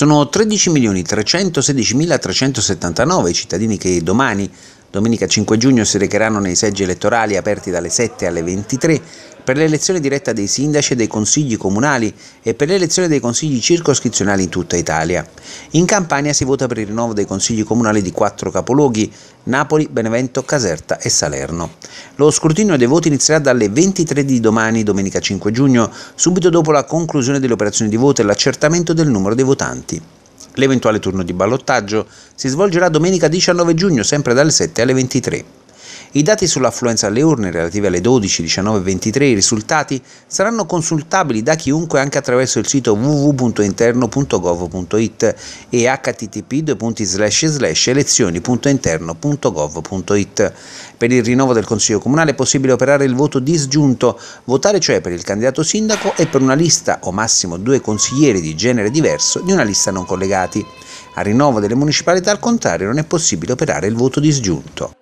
Sono 13.316.379 i cittadini che domani Domenica 5 giugno si recheranno nei seggi elettorali aperti dalle 7 alle 23 per l'elezione diretta dei sindaci e dei consigli comunali e per l'elezione dei consigli circoscrizionali in tutta Italia. In Campania si vota per il rinnovo dei consigli comunali di quattro capoluoghi, Napoli, Benevento, Caserta e Salerno. Lo scrutinio dei voti inizierà dalle 23 di domani, domenica 5 giugno, subito dopo la conclusione delle operazioni di voto e l'accertamento del numero dei votanti. L'eventuale turno di ballottaggio si svolgerà domenica 19 giugno sempre dalle 7 alle 23. I dati sull'affluenza alle urne relative alle 12, 19 e 23 risultati saranno consultabili da chiunque anche attraverso il sito www.interno.gov.it e http://elezioni.interno.gov.it. Per il rinnovo del Consiglio Comunale è possibile operare il voto disgiunto, votare cioè per il candidato sindaco e per una lista o massimo due consiglieri di genere diverso di una lista non collegati. A rinnovo delle municipalità al contrario non è possibile operare il voto disgiunto.